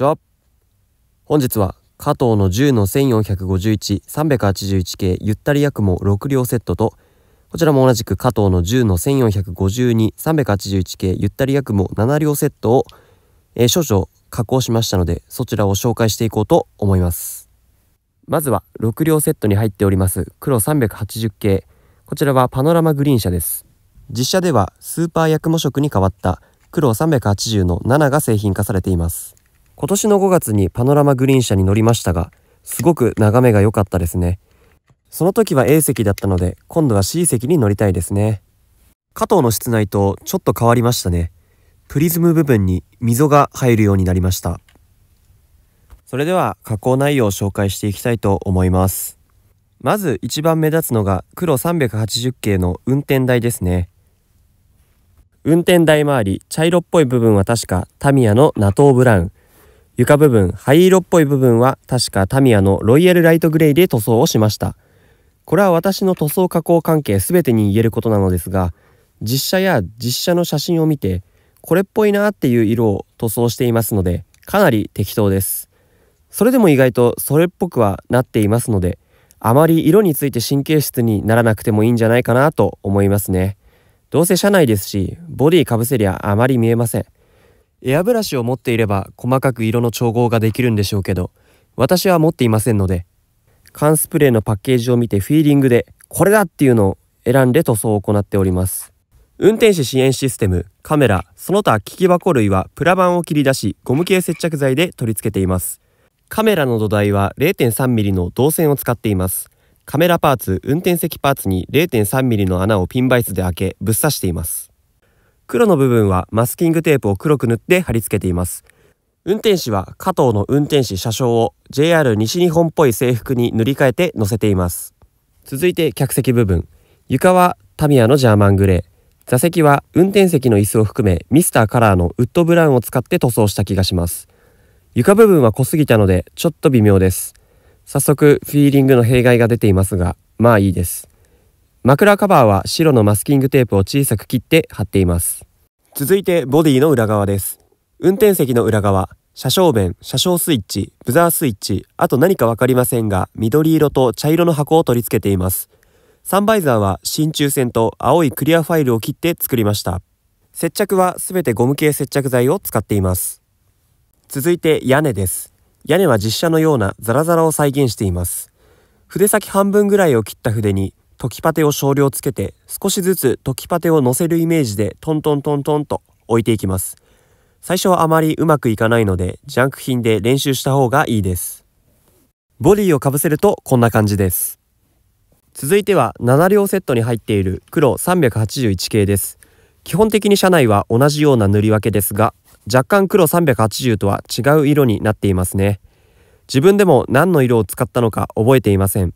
ちは本日は加藤の10の1451381系ゆったりやくも6両セットとこちらも同じく加藤の10の1452381系ゆったりやくも7両セットを、えー、少々加工しましたのでそちらを紹介していこうと思いますまずは6両セットに入っております黒380系こちらはパノラマグリーン車です実車ではスーパー薬務色に変わった黒380の7が製品化されています今年の5月にパノラマグリーン車に乗りましたが、すごく眺めが良かったですね。その時は A 席だったので、今度は C 席に乗りたいですね。加藤の室内とちょっと変わりましたね。プリズム部分に溝が入るようになりました。それでは加工内容を紹介していきたいと思います。まず一番目立つのが黒380系の運転台ですね。運転台周り、茶色っぽい部分は確かタミヤのナトーブラウン。床部分灰色っぽい部分は確かタミヤのロイヤルライトグレーで塗装をしましたこれは私の塗装加工関係全てに言えることなのですが実写や実写の写真を見てこれっぽいなっていう色を塗装していますのでかなり適当ですそれでも意外とそれっぽくはなっていますのであまり色について神経質にならなくてもいいんじゃないかなと思いますねどうせ車内ですしボディかぶせりゃあまり見えませんエアブラシを持っていれば細かく色の調合ができるんでしょうけど私は持っていませんので缶スプレーのパッケージを見てフィーリングでこれだっていうのを選んで塗装を行っております運転士支援システムカメラその他機器箱類はプラ板を切り出しゴム系接着剤で取り付けていますカメラの土台は 0.3mm の銅線を使っていますカメラパーツ運転席パーツに 0.3mm の穴をピンバイスで開けぶっ刺しています黒の部分はマスキングテープを黒く塗って貼り付けています運転士は加藤の運転士車掌を JR 西日本っぽい制服に塗り替えて乗せています続いて客席部分床はタミヤのジャーマングレー座席は運転席の椅子を含めミスターカラーのウッドブラウンを使って塗装した気がします床部分は濃すぎたのでちょっと微妙です早速フィーリングの弊害が出ていますがまあいいです枕カバーは白のマスキングテープを小さく切って貼っています続いてボディの裏側です運転席の裏側車掌弁車掌スイッチブザースイッチあと何かわかりませんが緑色と茶色の箱を取り付けていますサンバイザーは真鍮線と青いクリアファイルを切って作りました接着はすべてゴム系接着剤を使っています続いて屋根です屋根は実写のようなザラザラを再現しています筆先半分ぐらいを切った筆に溶きパテを少量つけて少しずつ溶きパテを乗せるイメージでトントントントンと置いていきます最初はあまりうまくいかないのでジャンク品で練習した方がいいですボディをかぶせるとこんな感じです続いては7両セットに入っている黒381系です基本的に車内は同じような塗り分けですが若干黒380とは違う色になっていますね自分でも何の色を使ったのか覚えていません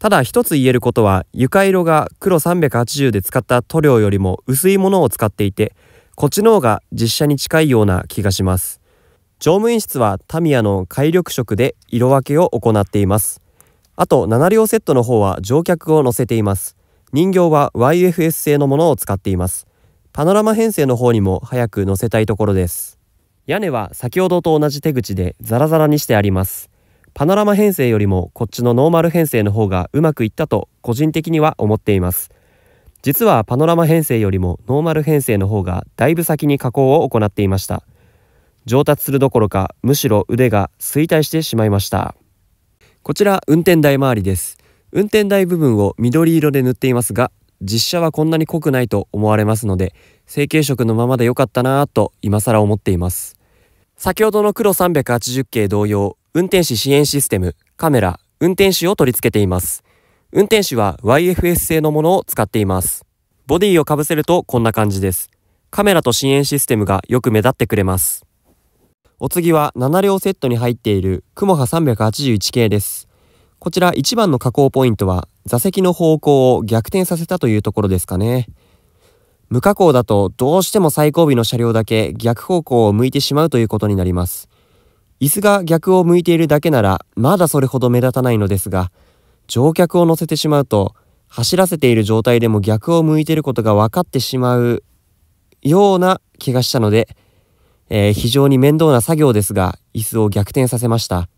ただ一つ言えることは床色が黒380で使った塗料よりも薄いものを使っていてこっちの方が実写に近いような気がします乗務員室はタミヤの改緑色で色分けを行っていますあと7両セットの方は乗客を乗せています人形は YFS 製のものを使っていますパノラマ編成の方にも早く乗せたいところです屋根は先ほどと同じ手口でザラザラにしてありますパノラマ編成よりもこっちのノーマル編成の方がうまくいったと個人的には思っています実はパノラマ編成よりもノーマル編成の方がだいぶ先に加工を行っていました上達するどころかむしろ腕が衰退してしまいましたこちら運転台周りです運転台部分を緑色で塗っていますが実写はこんなに濃くないと思われますので成型色のままで良かったなぁと今更思っています先ほどの黒380系同様運転士支援システム、カメラ、運転士を取り付けています。運転士は YFS 製のものを使っています。ボディをかぶせるとこんな感じです。カメラと支援システムがよく目立ってくれます。お次は7両セットに入っている雲波381系です。こちら一番の加工ポイントは座席の方向を逆転させたというところですかね。無加工だとどうしても最後尾の車両だけ逆方向を向いてしまうということになります。椅子が逆を向いているだけならまだそれほど目立たないのですが乗客を乗せてしまうと走らせている状態でも逆を向いていることが分かってしまうような気がしたので、えー、非常に面倒な作業ですが椅子を逆転させました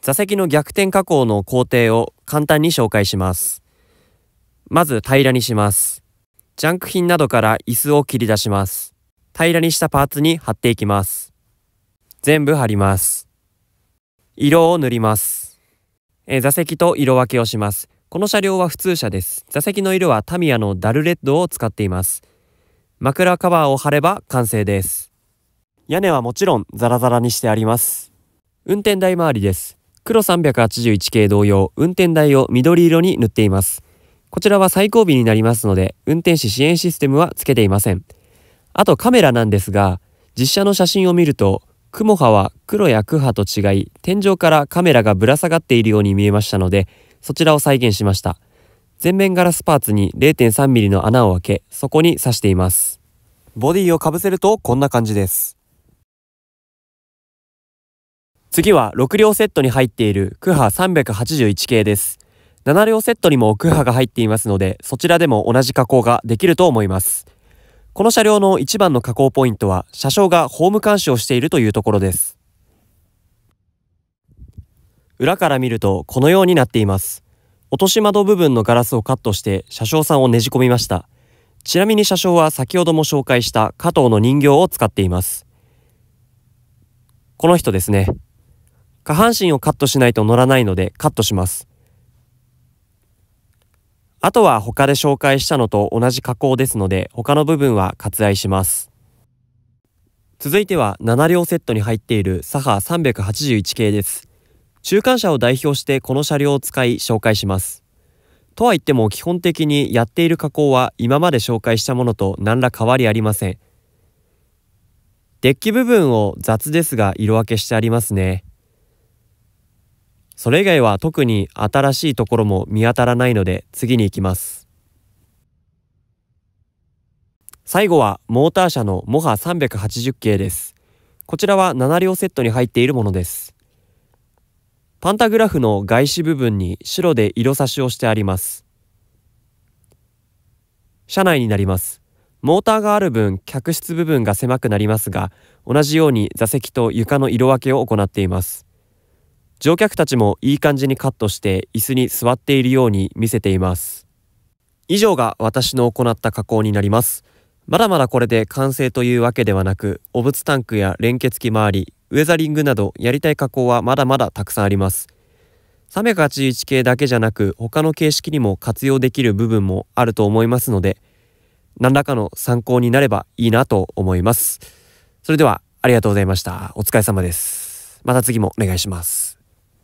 座席の逆転加工の工程を簡単に紹介しますまず平らにしますジャンク品などから椅子を切り出します平らにしたパーツに貼っていきます全部貼ります。色を塗ります。え座席と色分けをします。この車両は普通車です。座席の色はタミヤのダルレッドを使っています。枕カバーを貼れば完成です。屋根はもちろんザラザラにしてあります。運転台周りです。黒381系同様、運転台を緑色に塗っています。こちらは最後尾になりますので、運転士支援システムはつけていません。あとカメラなんですが、実写の写真を見ると、クモハは黒やクハと違い天井からカメラがぶら下がっているように見えましたのでそちらを再現しました全面ガラスパーツに 0.3mm の穴を開けそこに刺していますボディをかぶせるとこんな感じです次は6両セットに入っているクハ381系です7両セットにもクハが入っていますのでそちらでも同じ加工ができると思いますこの車両の一番の加工ポイントは、車掌がホーム監視をしているというところです。裏から見ると、このようになっています。落とし窓部分のガラスをカットして、車掌さんをねじ込みました。ちなみに車掌は先ほども紹介した加藤の人形を使っています。この人ですね。下半身をカットしないと乗らないのでカットします。あとは他で紹介したのと同じ加工ですので、他の部分は割愛します。続いては7両セットに入っているサハ381系です。中間車を代表してこの車両を使い紹介します。とは言っても基本的にやっている加工は今まで紹介したものと何ら変わりありません。デッキ部分を雑ですが色分けしてありますね。それ以外は特に新しいところも見当たらないので次に行きます。最後はモーター車のモハ380系です。こちらは7両セットに入っているものです。パンタグラフの外資部分に白で色差しをしてあります。車内になります。モーターがある分、客室部分が狭くなりますが、同じように座席と床の色分けを行っています。乗客たちもいい感じにカットして椅子に座っているように見せています以上が私の行った加工になりますまだまだこれで完成というわけではなく汚物タンクや連結器周りウェザリングなどやりたい加工はまだまだたくさんあります381系だけじゃなく他の形式にも活用できる部分もあると思いますので何らかの参考になればいいなと思いますそれではありがとうございましたお疲れ様ですまた次もお願いします